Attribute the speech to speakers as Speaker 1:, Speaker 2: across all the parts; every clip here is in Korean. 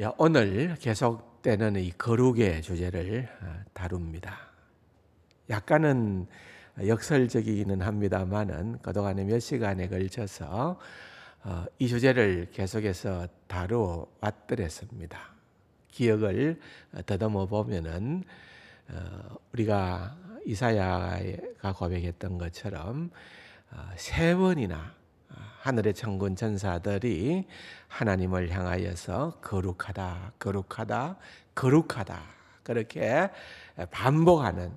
Speaker 1: 예, 오늘 계속되는 이 거룩의 주제를 어, 다룹니다. 약간은 역설적이기는 합니다만은 그동안에몇 시간에 걸쳐서 어, 이 주제를 계속해서 다루왔더랬습니다. 기억을 더듬어 보면은 어, 우리가 이사야가 고백했던 것처럼 세 번이나 하늘의 천군 전사들이 하나님을 향하여서 거룩하다, 거룩하다, 거룩하다 그렇게 반복하는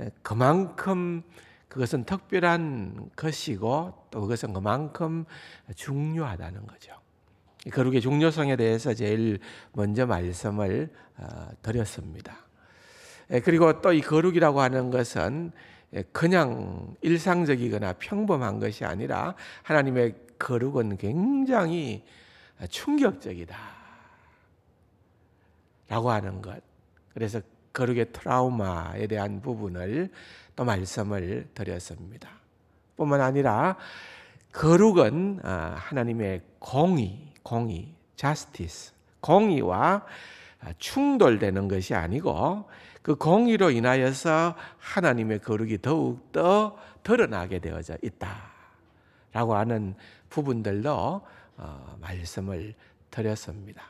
Speaker 1: 예, 그만큼 그것은 특별한 것이고 또 그것은 그만큼 중요하다는 거죠. 거룩의 중요성에 대해서 제일 먼저 말씀을 어, 드렸습니다. 예, 그리고 또 이 거룩이라고 하는 것은 예, 그냥 일상적이거나 평범한 것이 아니라 하나님의 거룩은 굉장히 충격적이다. 라고 하는 것. 그래서 거룩의 트라우마에 대한 부분을 또 말씀을 드렸습니다. 뿐만 아니라 거룩은 아, 하나님의 공의, 공의, justice, 공의와 아, 충돌되는 것이 아니고 그 공의로 인하여서 하나님의 거룩이 더욱 더 드러나게 되어져 있다라고 하는 부분들로 어, 말씀을 드렸습니다.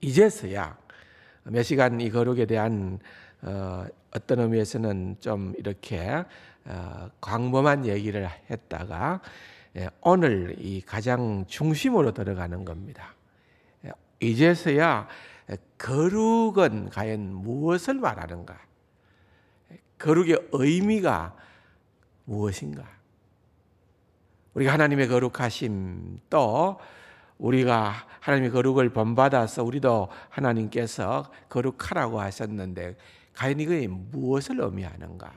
Speaker 1: 이제서야 몇 시간 이 거룩에 대한 어, 어떤 의미에서는 좀 이렇게 어, 광범한 얘기를 했다가 예, 오늘 이 가장 중심으로 들어가는 겁니다. 이제서야 거룩은 과연 무엇을 말하는가? 거룩의 의미가 무엇인가? 우리가 하나님의 거룩하심 또 우리가 하나님의 거룩을 본받아서 우리도 하나님께서 거룩하라고 하셨는데 과연 이게 무엇을 의미하는가?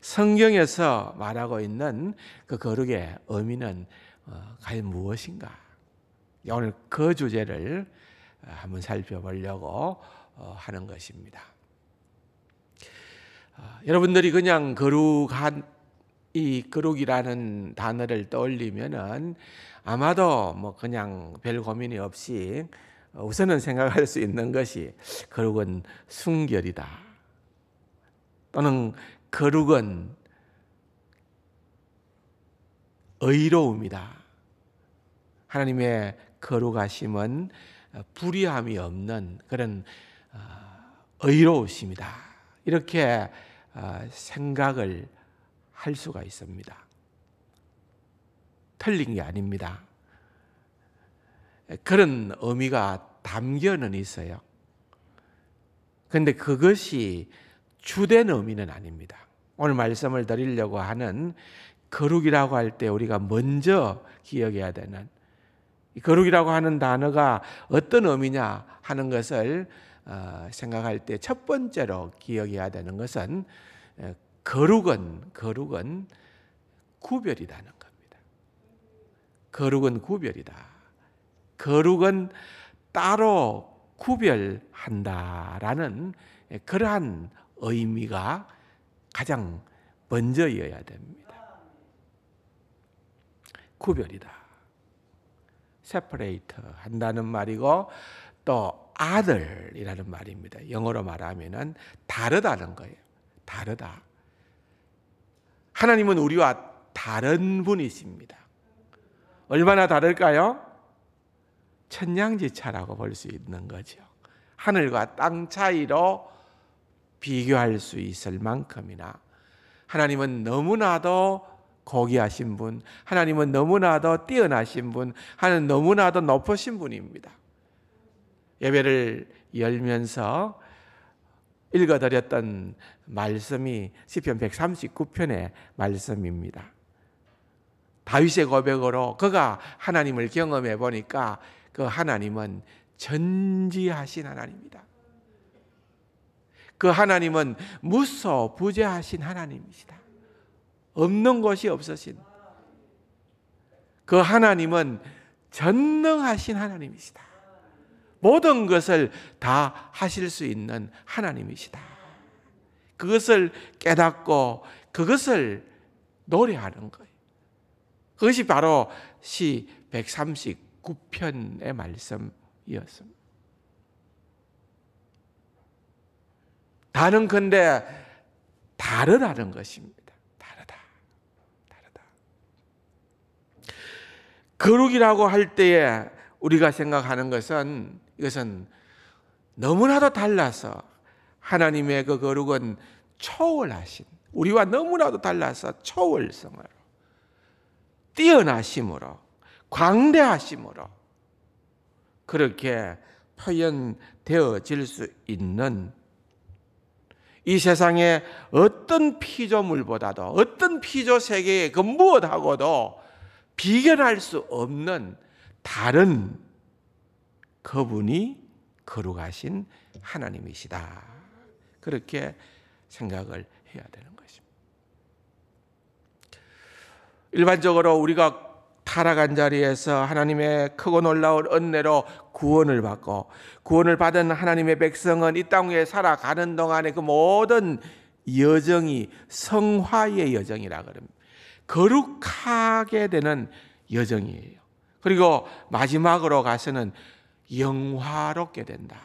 Speaker 1: 성경에서 말하고 있는 그 거룩의 의미는 어, 과연 무엇인가? 오늘 그 주제를 어, 한번 살펴보려고 어, 하는 것입니다. 어, 여러분들이 그냥 거룩한 이 거룩이라는 단어를 떠올리면은 아마도 뭐 그냥 별 고민이 없이 우선은 생각할 수 있는 것이 거룩은 순결이다. 또는 거룩은 의로움이다. 하나님의 거룩하심은 어, 불의함이 없는 그런 어, 의로우십니다. 이렇게 어, 생각을 할 수가 있습니다. 틀린 게 아닙니다. 그런 의미가 담겨는 있어요. 그런데 그것이 주된 의미는 아닙니다. 오늘 말씀을 드리려고 하는 거룩이라고 할 때 우리가 먼저 기억해야 되는 거룩이라고 하는 단어가 어떤 의미냐 하는 것을 어, 생각할 때 첫 번째로 기억해야 되는 것은 어, 거룩은 거룩은 구별이라는 겁니다. 거룩은 구별이다. 거룩은 따로 구별한다라는 예, 그러한 의미가 가장 먼저이어야 됩니다. 구별이다. 세퍼레이트 한다는 말이고 또 아들이라는 말입니다. 영어로 말하면은 다르다는 거예요. 다르다. 하나님은 우리와 다른 분이십니다. 얼마나 다를까요? 천냥지차라고 볼 수 있는 거죠. 하늘과 땅 차이로 비교할 수 있을 만큼이나 하나님은 너무나도 거기하신 분, 하나님은 너무나 도 뛰어나신 분, 하나님 너무나 도 높으신 분입니다. 예배를 열면서 읽어드렸던 말씀이 시편 139편의 말씀입니다. 다윗의 고백으로 그가 하나님을 경험해 보니까 그 하나님은 전지하신 하나님이다. 그 하나님은 무소 부재하신 하나님이시다. 없는 것이 없으신 그 하나님은 전능하신 하나님이시다. 모든 것을 다 하실 수 있는 하나님이시다. 그것을 깨닫고 그것을 노래하는 거예요. 그것이 바로 시 139편의 말씀이었습니다. 다는 근데 다르다는 것입니다. 거룩이라고 할 때에 우리가 생각하는 것은 이것은 너무나도 달라서 하나님의 그 거룩은 초월하신 우리와 너무나도 달라서 초월성으로 뛰어나심으로 광대하심으로 그렇게 표현되어질 수 있는 이세상에 어떤 피조물보다도 어떤 피조 세계에그 무엇하고도 비견할 수 없는 다른 그분이 거룩하신 하나님이시다. 그렇게 생각을 해야 되는 것입니다. 일반적으로 우리가 타락한 자리에서 하나님의 크고 놀라운 은혜로 구원을 받고 구원을 받은 하나님의 백성은 이 땅에 위 살아가는 동안의 그 모든 여정이 성화의 여정이라 그럽니다. 거룩하게 되는 여정이에요. 그리고 마지막으로 가서는 영화롭게 된다.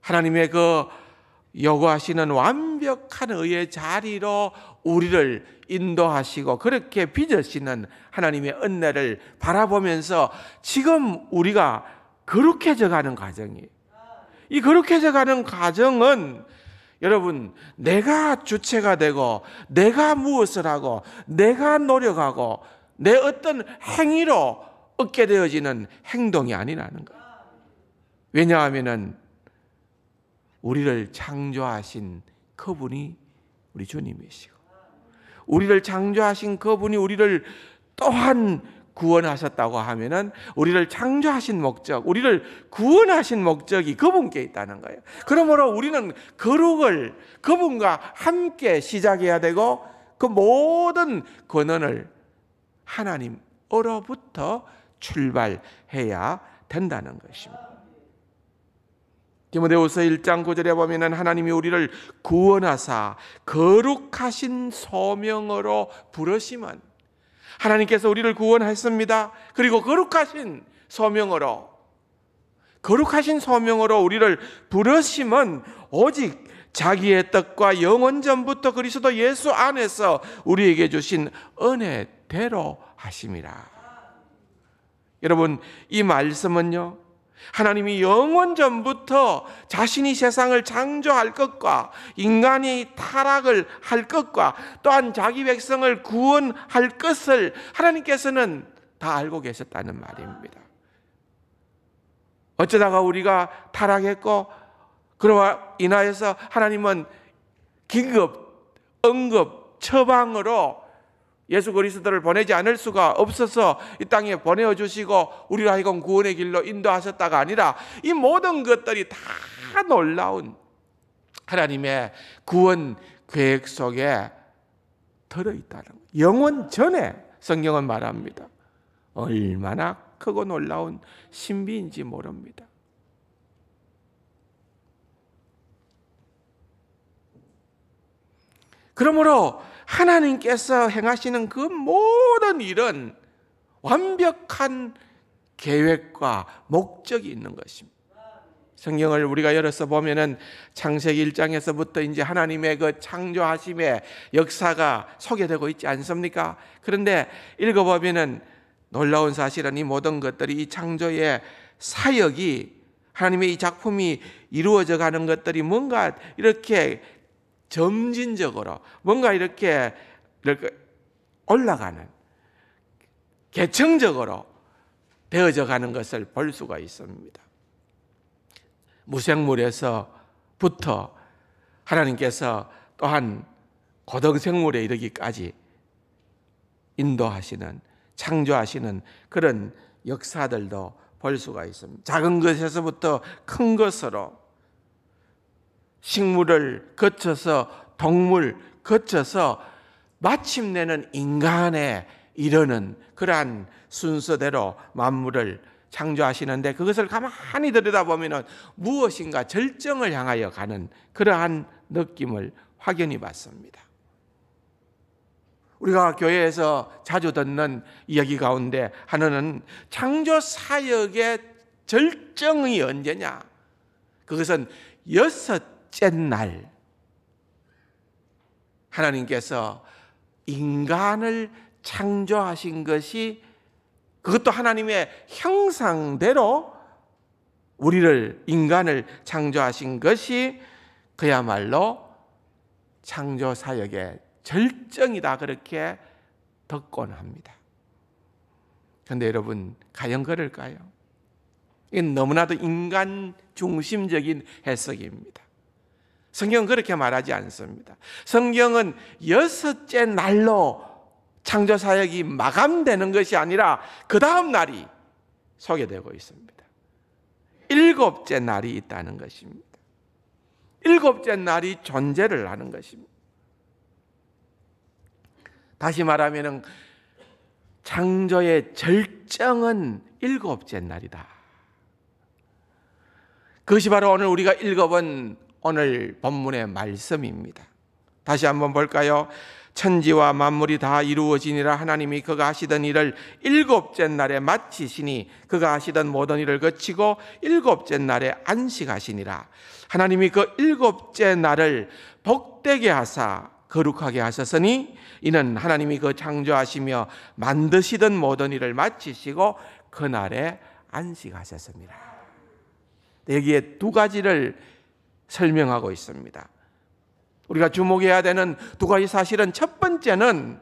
Speaker 1: 하나님의 그 요구하시는 완벽한 의의 자리로 우리를 인도하시고 그렇게 빚으시는 하나님의 은혜를 바라보면서 지금 우리가 거룩해져 가는 과정이에요. 이 거룩해져 가는 과정은 여러분, 내가 주체가 되고, 내가 무엇을 하고, 내가 노력하고, 내 어떤 행위로 얻게 되어지는 행동이 아니라는 거예요. 왜냐하면 우리를 창조하신 그분이 우리 주님이시고, 우리를 창조하신 그분이 우리를 또한 구원하셨다고 하면은 우리를 창조하신 목적, 우리를 구원하신 목적이 그분께 있다는 거예요. 그러므로 우리는 거룩을 그분과 함께 시작해야 되고 그 모든 권한을 하나님으로부터 출발해야 된다는 것입니다. 디모데후서 1장 9절에 보면은 하나님이 우리를 구원하사 거룩하신 소명으로 부르심은 하나님께서 우리를 구원했습니다. 그리고 거룩하신 서명으로 거룩하신 서명으로 우리를 부르심은 오직 자기의 뜻과 영원 전부터 그리스도 예수 안에서 우리에게 주신 은혜대로 하심이라. 여러분, 이 말씀은요, 하나님이 영원 전부터 자신이 세상을 창조할 것과 인간이 타락을 할 것과 또한 자기 백성을 구원할 것을 하나님께서는 다 알고 계셨다는 말입니다. 어쩌다가 우리가 타락했고 그러와 인하여서 하나님은 긴급, 응급, 처방으로 예수 그리스도를 보내지 않을 수가 없어서 이 땅에 보내어 주시고 우리를 하여금 구원의 길로 인도하셨다가 아니라 이 모든 것들이 다 놀라운 하나님의 구원 계획 속에 들어 있다는 거예요. 영원 전에 성경은 말합니다. 얼마나 크고 놀라운 신비인지 모릅니다. 그러므로 하나님께서 행하시는 그 모든 일은 완벽한 계획과 목적이 있는 것입니다. 성경을 우리가 열어서 보면은 창세기 1장에서부터 이제 하나님의 그 창조하심의 역사가 소개되고 있지 않습니까? 그런데 읽어보면은 놀라운 사실은 이 모든 것들이 이 창조의 사역이 하나님의 이 작품이 이루어져 가는 것들이 뭔가 이렇게 점진적으로 뭔가 이렇게 올라가는 개층적으로 되어져 가는 것을 볼 수가 있습니다. 무생물에서부터 하나님께서 또한 고등생물에 이르기까지 인도하시는 창조하시는 그런 역사들도 볼 수가 있습니다. 작은 것에서부터 큰 것으로 식물을 거쳐서 동물 거쳐서 마침내는 인간에 이르는 그러한 순서대로 만물을 창조하시는데 그것을 가만히 들여다보면 무엇인가 절정을 향하여 가는 그러한 느낌을 확연히 받습니다. 우리가 교회에서 자주 듣는 이야기 가운데 하나는 창조 사역의 절정이 언제냐? 그것은 여섯 날 하나님께서 인간을 창조하신 것이 그것도 하나님의 형상대로 우리를 인간을 창조하신 것이 그야말로 창조 사역의 절정이다 그렇게 덧곤 합니다. 그런데 여러분 과연 그럴까요? 이건 너무나도 인간 중심적인 해석입니다. 성경은 그렇게 말하지 않습니다. 성경은 여섯째 날로 창조 사역이 마감되는 것이 아니라 그 다음 날이 소개되고 있습니다. 일곱째 날이 있다는 것입니다. 일곱째 날이 존재를 하는 것입니다. 다시 말하면 창조의 절정은 일곱째 날이다. 그것이 바로 오늘 우리가 읽어본 오늘 본문의 말씀입니다. 다시 한번 볼까요? 천지와 만물이 다 이루어지니라 하나님이 그가 하시던 일을 일곱째 날에 마치시니 그가 하시던 모든 일을 거치고 일곱째 날에 안식하시니라 하나님이 그 일곱째 날을 복되게 하사 거룩하게 하셨으니 이는 하나님이 그 창조하시며 만드시던 모든 일을 마치시고 그날에 안식하셨습니다. 여기에 두 가지를 설명하고 있습니다. 우리가 주목해야 되는 두 가지 사실은 첫 번째는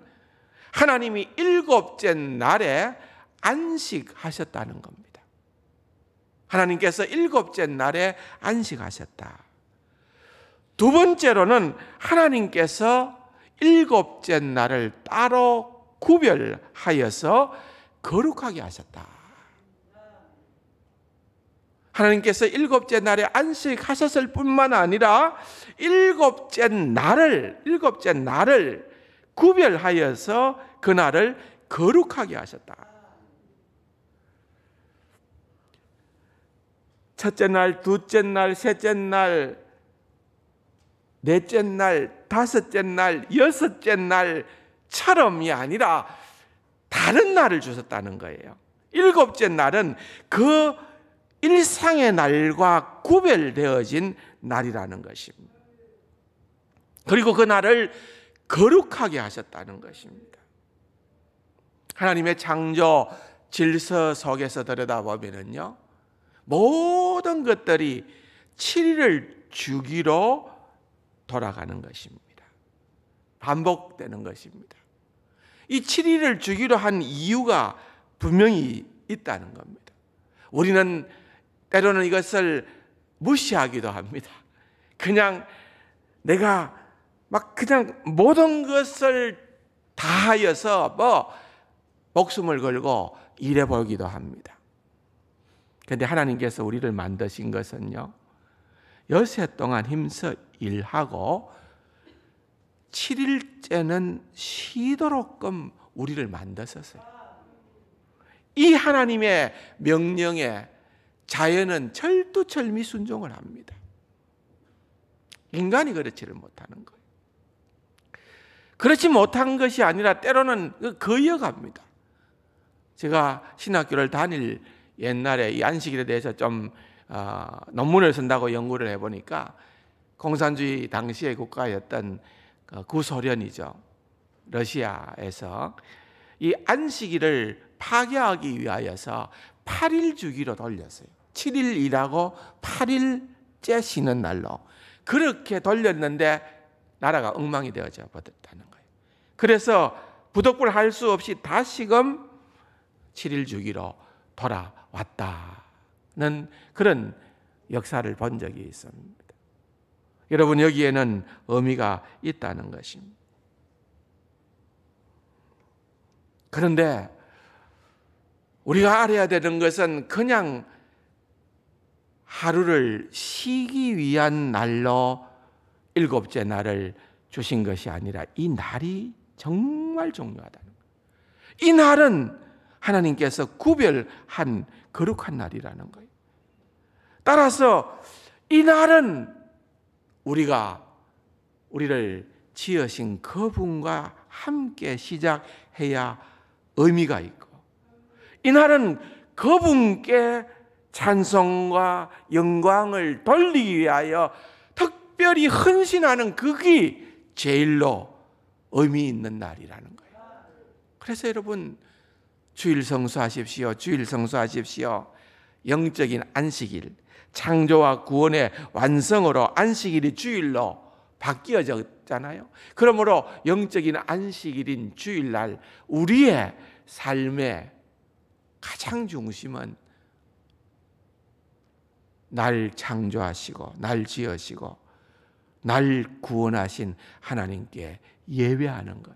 Speaker 1: 하나님이 일곱째 날에 안식하셨다는 겁니다. 하나님께서 일곱째 날에 안식하셨다. 두 번째로는 하나님께서 일곱째 날을 따로 구별하여서 거룩하게 하셨다. 하나님께서 일곱째 날에 안식하셨을 뿐만 아니라 일곱째 날을 일곱째 날을 구별하여서 그 날을 거룩하게 하셨다. 첫째 날, 둘째 날, 셋째 날, 넷째 날, 다섯째 날, 여섯째 날처럼이 아니라 다른 날을 주셨다는 거예요. 일곱째 날은 그 일상의 날과 구별되어진 날이라는 것입니다. 그리고 그 날을 거룩하게 하셨다는 것입니다. 하나님의 창조 질서 속에서 들여다보면요. 모든 것들이 7일을 주기로 돌아가는 것입니다. 반복되는 것입니다. 이 7일을 주기로 한 이유가 분명히 있다는 겁니다. 우리는 때로는 이것을 무시하기도 합니다. 그냥 내가 막 그냥 모든 것을 다 하여서 뭐 목숨을 걸고 일해 보기도 합니다. 그런데 하나님께서 우리를 만드신 것은요. 여세 동안 힘써 일하고 7일째는 쉬도록끔 우리를 만드셨어요. 이 하나님의 명령에 자연은 철두철미 순종을 합니다. 인간이 그렇지를 못하는 거예요. 그렇지 못한 것이 아니라 때로는 그 거여갑니다. 제가 신학교를 다닐 옛날에 이 안식일에 대해서 좀 어, 논문을 쓴다고 연구를 해보니까 공산주의 당시의 국가였던 그 구소련이죠. 러시아에서 이 안식일을 파괴하기 위하여서 8일 주기로 돌렸어요. 7일 일하고 8일째 쉬는 날로 그렇게 돌렸는데 나라가 엉망이 되어져 버렸다는 거예요. 그래서 부덕불 할 수 없이 다시금 7일 주기로 돌아왔다는 그런 역사를 본 적이 있습니다. 여러분 여기에는 의미가 있다는 것입니다. 그런데 우리가 알아야 되는 것은 그냥 하루를 쉬기 위한 날로 일곱째 날을 주신 것이 아니라 이 날이 정말 중요하다는 거예요. 이 날은 하나님께서 구별한 거룩한 날이라는 거예요. 따라서 이 날은 우리가 우리를 지으신 그분과 함께 시작해야 의미가 있고 이 날은 그분께 찬성과 영광을 돌리기 위하여 특별히 헌신하는 그게 제일로 의미 있는 날이라는 거예요. 그래서 여러분 주일 성수하십시오. 주일 성수하십시오. 영적인 안식일, 창조와 구원의 완성으로 안식일이 주일로 바뀌어졌잖아요. 그러므로 영적인 안식일인 주일날 우리의 삶의 가장 중심은 날 창조하시고 날 지으시고 날 구원하신 하나님께 예배하는 것.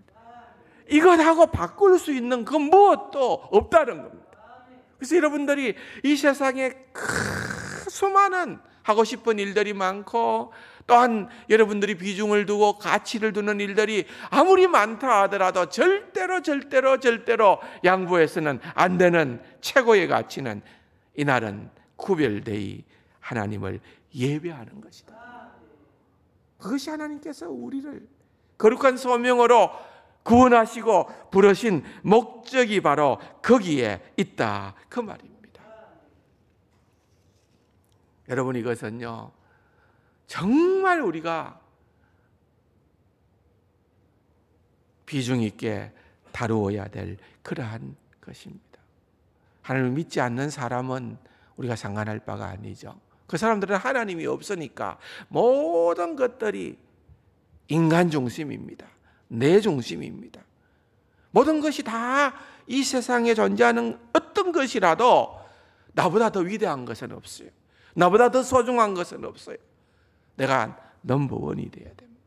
Speaker 1: 이것하고 바꿀 수 있는 그 무엇도 없다는 겁니다. 그래서 여러분들이 이 세상에 수많은 하고 싶은 일들이 많고 또한 여러분들이 비중을 두고 가치를 두는 일들이 아무리 많다 하더라도 절대로 절대로 절대로 양보해서는 안 되는 최고의 가치는 이날은 구별되이 하나님을 예배하는 것이다. 그것이 하나님께서 우리를 거룩한 소명으로 구원하시고 부르신 목적이 바로 거기에 있다. 그 말입니다. 여러분 이것은요. 정말 우리가 비중 있게 다루어야 될 그러한 것입니다. 하나님을 믿지 않는 사람은 우리가 상관할 바가 아니죠. 그 사람들은 하나님이 없으니까 모든 것들이 인간 중심입니다. 내 중심입니다. 모든 것이 다 이 세상에 존재하는 어떤 것이라도 나보다 더 위대한 것은 없어요. 나보다 더 소중한 것은 없어요. 내가 넘버원이 돼야 됩니다.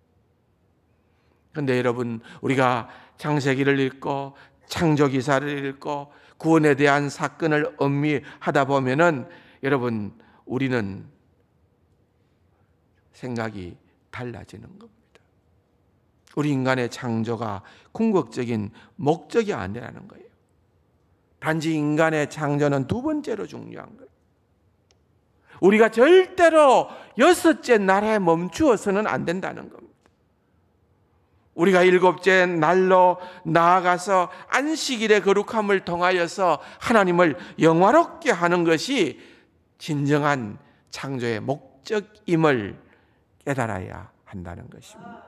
Speaker 1: 그런데 여러분 우리가 창세기를 읽고 창조기사를 읽고 구원에 대한 사건을 엄미하다 보면은 여러분 우리는 생각이 달라지는 겁니다. 우리 인간의 창조가 궁극적인 목적이 아니라는 거예요. 단지 인간의 창조는 두 번째로 중요한 거예요. 우리가 절대로 여섯째 날에 멈추어서는 안 된다는 겁니다. 우리가 일곱째 날로 나아가서 안식일의 거룩함을 통하여서 하나님을 영화롭게 하는 것이 진정한 창조의 목적임을 깨달아야 한다는 것입니다.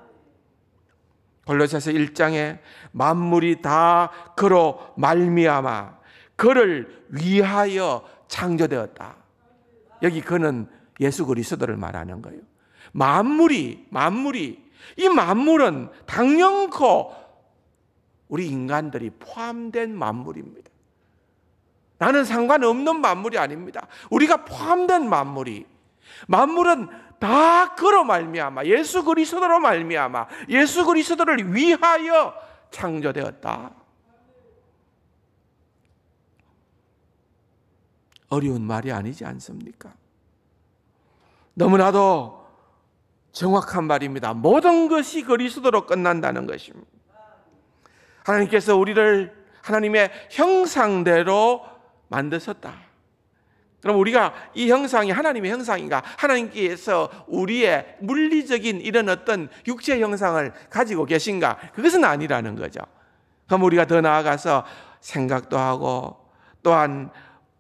Speaker 1: 골로새서 1장에 만물이 다 그로 말미암아 그를 위하여 창조되었다. 여기 그는 예수 그리스도를 말하는 거예요. 만물이 만물이 이 만물은 당연코 우리 인간들이 포함된 만물입니다. 나는 상관없는 만물이 아닙니다. 우리가 포함된 만물이 만물은 다 그로 말미암아 예수 그리스도로 말미암아 예수 그리스도를 위하여 창조되었다. 어려운 말이 아니지 않습니까? 너무나도 정확한 말입니다. 모든 것이 그리스도로 끝난다는 것입니다. 하나님께서 우리를 하나님의 형상대로 만드셨다. 그럼 우리가 이 형상이 하나님의 형상인가? 하나님께서 우리의 물리적인 이런 어떤 육체 형상을 가지고 계신가? 그것은 아니라는 거죠. 그럼 우리가 더 나아가서 생각도 하고 또한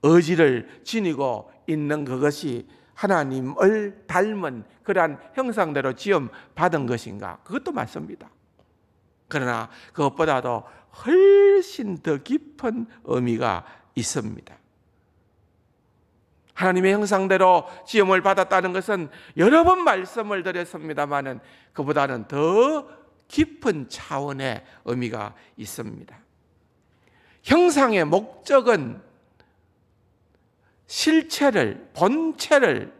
Speaker 1: 의지를 지니고 있는 그것이 하나님을 닮은 그러한 형상대로 지음 받은 것인가? 그것도 맞습니다. 그러나 그것보다도 훨씬 더 깊은 의미가 있습니다. 하나님의 형상대로 지음을 받았다는 것은 여러 번 말씀을 드렸습니다만은 그보다는 더 깊은 차원의 의미가 있습니다. 형상의 목적은 실체를, 본체를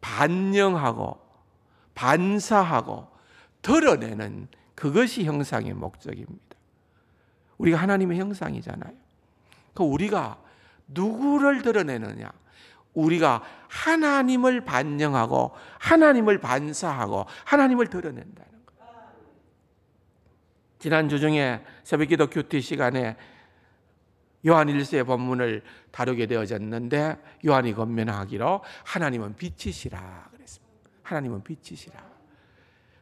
Speaker 1: 반영하고 반사하고 드러내는 그것이 형상의 목적입니다. 우리가 하나님의 형상이잖아요. 그 우리가 누구를 드러내느냐? 우리가 하나님을 반영하고 하나님을 반사하고 하나님을 드러낸다는 거예요. 지난주 중에 새벽기도 큐티 시간에 요한일서의 본문을 다루게 되어졌는데 요한이 건면하기로 하나님은 빛이시라 그랬습니다. 하나님은 빛이시라.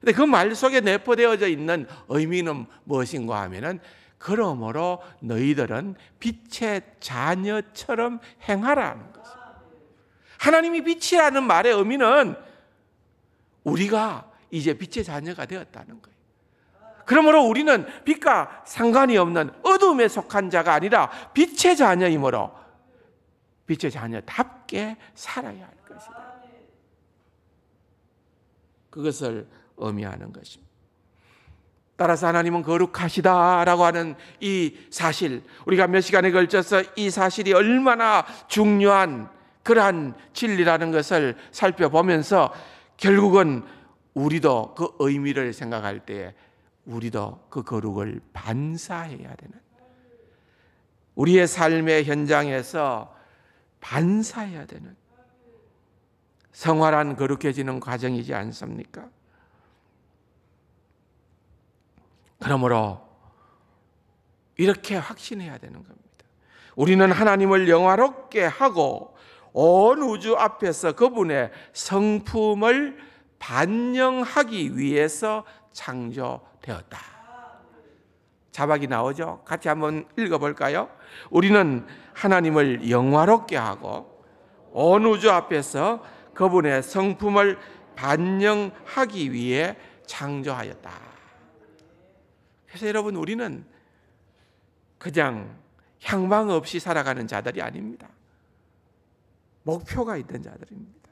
Speaker 1: 근데 그 말 속에 내포되어져 있는 의미는 무엇인가 하면은 그러므로 너희들은 빛의 자녀처럼 행하라는 것입니다. 하나님이 빛이라는 말의 의미는 우리가 이제 빛의 자녀가 되었다는 거예요. 그러므로 우리는 빛과 상관이 없는 어둠에 속한 자가 아니라 빛의 자녀이므로 빛의 자녀답게 살아야 할 것이다. 그것을 의미하는 것입니다. 따라서 하나님은 거룩하시다라고 하는 이 사실, 우리가 몇 시간에 걸쳐서 이 사실이 얼마나 중요한 그러한 진리라는 것을 살펴보면서 결국은 우리도 그 의미를 생각할 때 우리도 그 거룩을 반사해야 되는 우리의 삶의 현장에서 반사해야 되는 성화란 거룩해지는 과정이지 않습니까? 그러므로 이렇게 확신해야 되는 겁니다. 우리는 하나님을 영화롭게 하고 온 우주 앞에서 그분의 성품을 반영하기 위해서 창조되었다. 자박이 나오죠? 같이 한번 읽어볼까요? 우리는 하나님을 영화롭게 하고 온 우주 앞에서 그분의 성품을 반영하기 위해 창조하였다. 그래서 여러분 우리는 그냥 향방 없이 살아가는 자들이 아닙니다. 목표가 있는 자들입니다.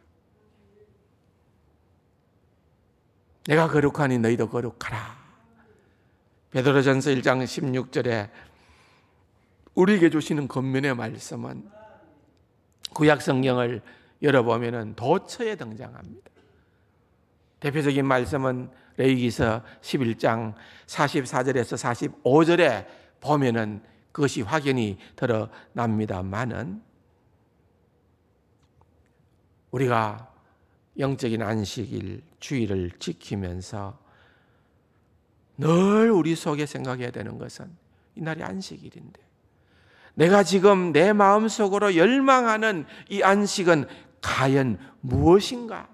Speaker 1: 내가 거룩하니 너희도 거룩하라. 베드로전서 1장 16절에 우리에게 주시는 권면의 말씀은 구약 성경을 열어보면 도처에 등장합니다. 대표적인 말씀은 레위기서 11장 44절에서 45절에 보면은 그것이 확연히 드러납니다만은 우리가 영적인 안식일 주의를 지키면서 늘 우리 속에 생각해야 되는 것은 이날이 안식일인데 내가 지금 내 마음속으로 열망하는 이 안식은 과연 무엇인가?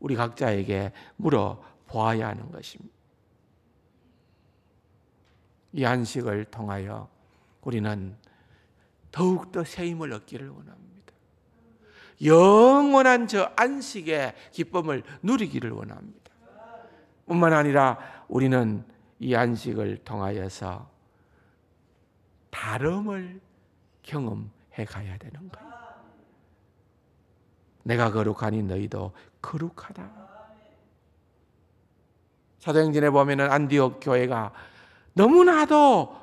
Speaker 1: 우리 각자에게 물어 보아야 하는 것입니다. 이 안식을 통하여 우리는 더욱더 새 힘을 얻기를 원합니다. 영원한 저 안식의 기쁨을 누리기를 원합니다. 뿐만 아니라 우리는 이 안식을 통하여서 다름을 경험해 가야 되는 거예요. 내가 거룩하니 너희도 거룩하다. 사도행전에 보면 안디옥 교회가 너무나도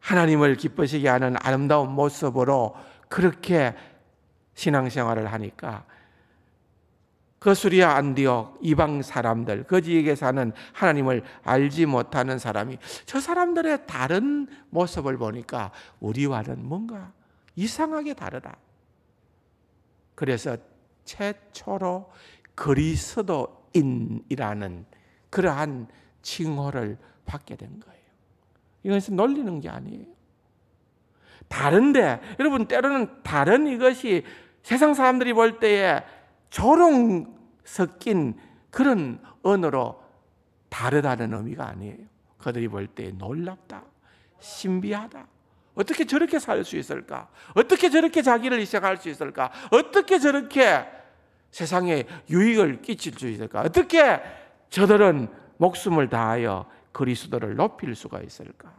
Speaker 1: 하나님을 기쁘시게 하는 아름다운 모습으로 그렇게 신앙생활을 하니까 그 수리아 안디옥 이방 사람들 거지에게 그 사는 하나님을 알지 못하는 사람이 저 사람들의 다른 모습을 보니까 우리와는 뭔가 이상하게 다르다. 그래서 최초로 그리스도인이라는 그러한 칭호를 받게 된 거예요. 이것은 놀리는 게 아니에요. 다른데 여러분 때로는 다른 이것이 세상 사람들이 볼 때에 조롱 섞인 그런 언어로 다르다는 의미가 아니에요. 그들이 볼 때 놀랍다, 신비하다. 어떻게 저렇게 살 수 있을까? 어떻게 저렇게 자기를 희생할 수 있을까? 어떻게 저렇게 세상에 유익을 끼칠 수 있을까? 어떻게 저들은 목숨을 다하여 그리스도를 높일 수가 있을까?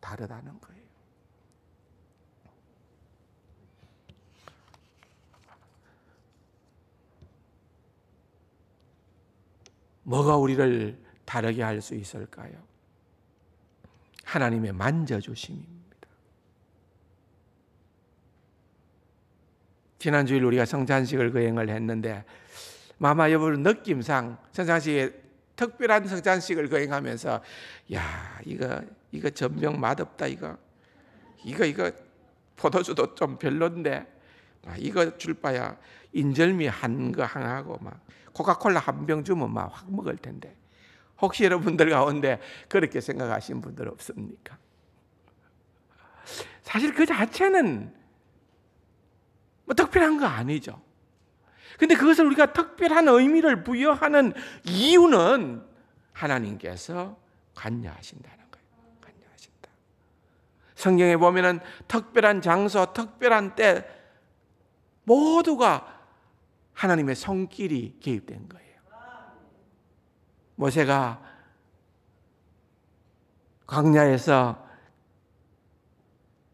Speaker 1: 다르다는 거예요. 뭐가 우리를 다르게 할 수 있을까요? 하나님의 만져주심입니다. 지난주일 우리가 성찬식을 거행을 그 했는데 마마 여부를 느낌상 성찬식에 특별한 성장식을 거행하면서 야 이거 이거 전명 맛없다 이거 이거 이거 포도주도 좀 별론데 아, 이거 줄 바야 인절미 한 거 하나 하고 막 코카콜라 한 병 주면 막 확 먹을 텐데 혹시 여러분들 가운데 그렇게 생각하신 분들 없습니까? 사실 그 자체는 뭐 특별한 거 아니죠. 근데 그것을 우리가 특별한 의미를 부여하는 이유는 하나님께서 관여하신다는 거예요. 관여하신다. 성경에 보면은 특별한 장소, 특별한 때 모두가 하나님의 손길이 개입된 거예요. 모세가 광야에서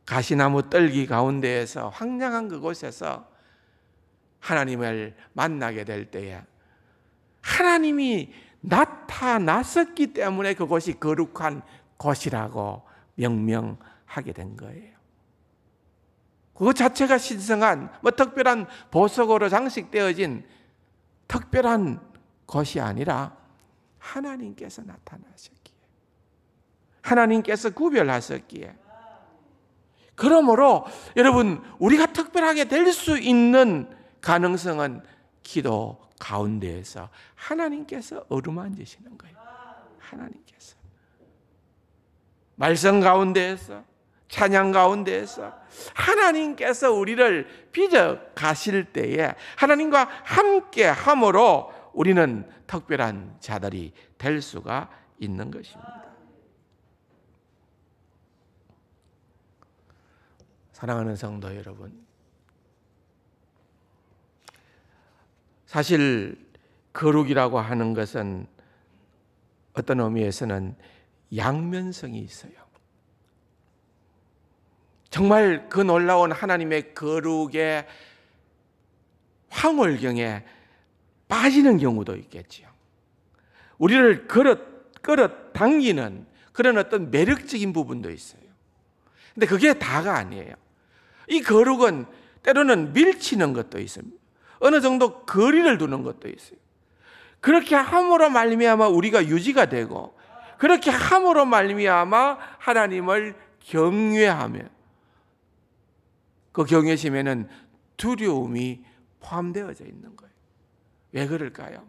Speaker 1: 가시나무 떨기 가운데에서 황량한 그곳에서 하나님을 만나게 될 때에 하나님이 나타났었기 때문에 그것이 거룩한 것이라고 명명하게 된 거예요. 그 자체가 신성한 뭐 특별한 보석으로 장식되어진 특별한 것이 아니라 하나님께서 나타나셨기에 하나님께서 구별하셨기에 그러므로 여러분 우리가 특별하게 될 수 있는 가능성은 기도 가운데에서 하나님께서 어루만지시는 거예요. 하나님께서. 말씀 가운데에서, 찬양 가운데에서 하나님께서 우리를 빚어 가실 때에 하나님과 함께 함으로 우리는 특별한 자들이 될 수가 있는 것입니다. 사랑하는 성도 여러분, 사실 거룩이라고 하는 것은 어떤 의미에서는 양면성이 있어요. 정말 그 놀라운 하나님의 거룩의 황홀경에 빠지는 경우도 있겠지요. 우리를 걸어, 끌어 당기는 그런 어떤 매력적인 부분도 있어요. 근데 그게 다가 아니에요. 이 거룩은 때로는 밀치는 것도 있습니다. 어느 정도 거리를 두는 것도 있어요. 그렇게 함으로 말미암아 우리가 유지가 되고 그렇게 함으로 말미암아 하나님을 경외하며 그 경외심에는 두려움이 포함되어져 있는 거예요. 왜 그럴까요?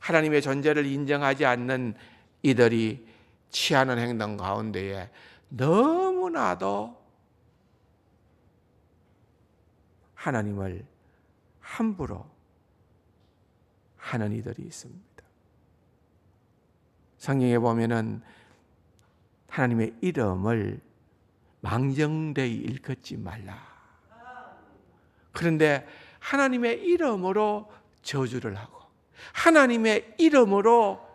Speaker 1: 하나님의 존재를 인정하지 않는 이들이 취하는 행동 가운데에 너무나도 하나님을 함부로 하는 이들이 있습니다. 성경에 보면은 하나님의 이름을 망정되이 일컫지 말라. 그런데 하나님의 이름으로 저주를 하고 하나님의 이름으로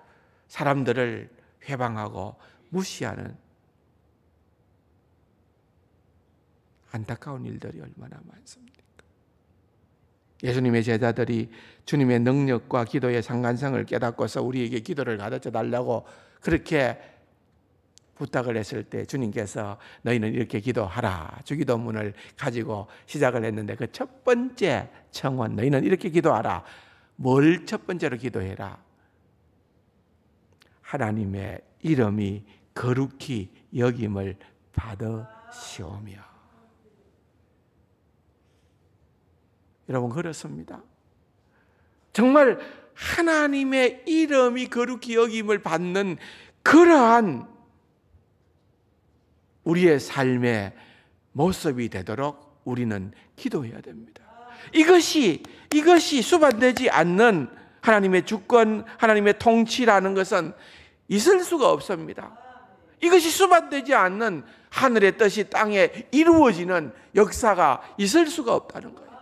Speaker 1: 사람들을 회방하고 무시하는 안타까운 일들이 얼마나 많습니다. 예수님의 제자들이 주님의 능력과 기도의 상관성을 깨닫고서 우리에게 기도를 가르쳐 달라고 그렇게 부탁을 했을 때 주님께서 너희는 이렇게 기도하라. 주기도문을 가지고 시작을 했는데 그 첫 번째 청원, 너희는 이렇게 기도하라. 뭘 첫 번째로 기도해라? 하나님의 이름이 거룩히 여김을 받으시오며. 여러분 그렇습니다. 정말 하나님의 이름이 거룩히 여김을 받는 그러한 우리의 삶의 모습이 되도록 우리는 기도해야 됩니다. 이것이 이것이 수반되지 않는 하나님의 주권, 하나님의 통치라는 것은 있을 수가 없습니다. 이것이 수반되지 않는 하늘의 뜻이 땅에 이루어지는 역사가 있을 수가 없다는 거예요.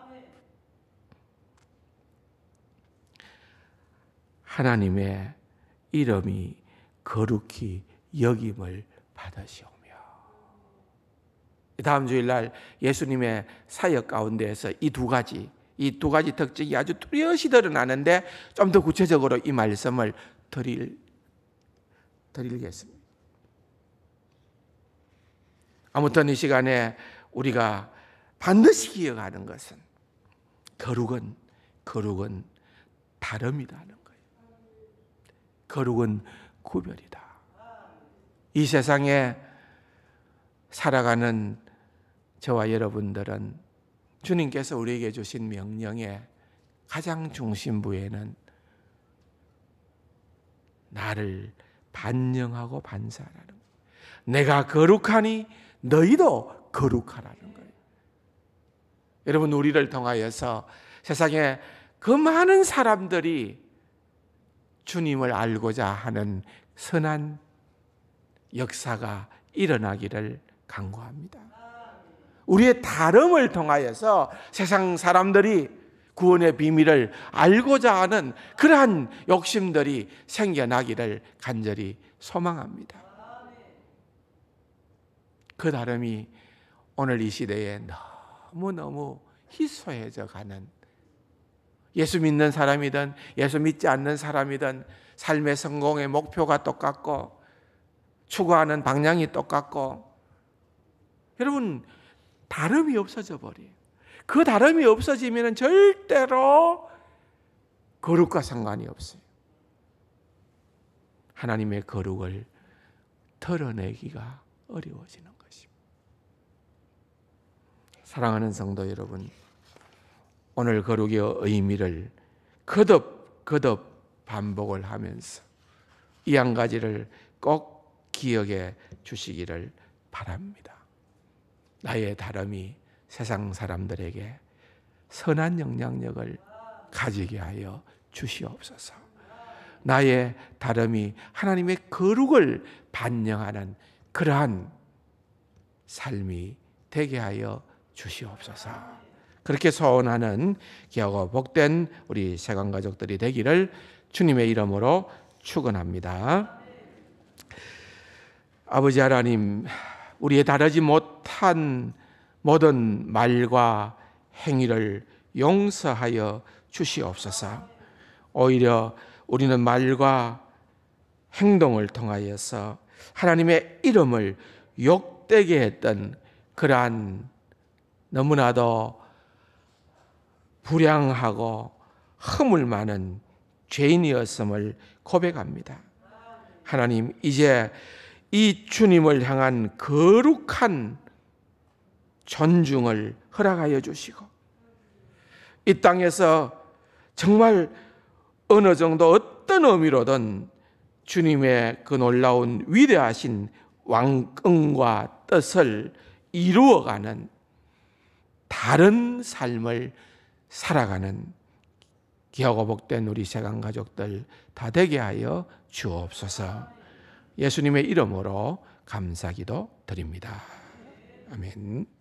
Speaker 1: 하나님의 이름이 거룩히 여김을 받으시오며 다음 주일날 예수님의 사역 가운데에서 이 두 가지 이 두 가지 특징이 아주 뚜렷이 드러나는데 좀 더 구체적으로 이 말씀을 드릴 드리겠습니다. 아무튼 이 시간에 우리가 반드시 기억하는 것은 거룩은 거룩은 다름이라는 거룩은 구별이다. 이 세상에 살아가는 저와 여러분들은 주님께서 우리에게 주신 명령의 가장 중심부에는 나를 반영하고 반사하라는 거예요. 내가 거룩하니 너희도 거룩하라는 거예요. 여러분 우리를 통하여서 세상에 그 많은 사람들이 주님을 알고자 하는 선한 역사가 일어나기를 간구합니다. 우리의 다름을 통하여서 세상 사람들이 구원의 비밀을 알고자 하는 그러한 욕심들이 생겨나기를 간절히 소망합니다. 그 다름이 오늘 이 시대에 너무너무 희소해져 가는 예수 믿는 사람이든 예수 믿지 않는 사람이든 삶의 성공의 목표가 똑같고 추구하는 방향이 똑같고 여러분 다름이 없어져 버려요. 그 다름이 없어지면 절대로 거룩과 상관이 없어요. 하나님의 거룩을 드러내기가 어려워지는 것입니다. 사랑하는 성도 여러분, 오늘 거룩의 의미를 거듭 거듭 반복을 하면서 이 한 가지를 꼭 기억해 주시기를 바랍니다. 나의 다름이 세상 사람들에게 선한 영향력을 가지게 하여 주시옵소서. 나의 다름이 하나님의 거룩을 반영하는 그러한 삶이 되게 하여 주시옵소서. 그렇게 소원하는 기하고 복된 우리 세관 가족들이 되기를 주님의 이름으로 축원합니다. 아버지 하나님, 우리의 다르지 못한 모든 말과 행위를 용서하여 주시옵소서. 오히려 우리는 말과 행동을 통하여서 하나님의 이름을 욕되게 했던 그러한 너무나도 불량하고 허물 많은 죄인이었음을 고백합니다. 하나님, 이제 이 주님을 향한 거룩한 존중을 허락하여 주시고, 이 땅에서 정말 어느 정도 어떤 의미로든 주님의 그 놀라운 위대하신 왕권과 뜻을 이루어가는 다른 삶을 살아가는 기하어 복된 우리 세간 가족들 다 되게 하여 주옵소서. 예수님의 이름으로 감사기도 드립니다. 아멘.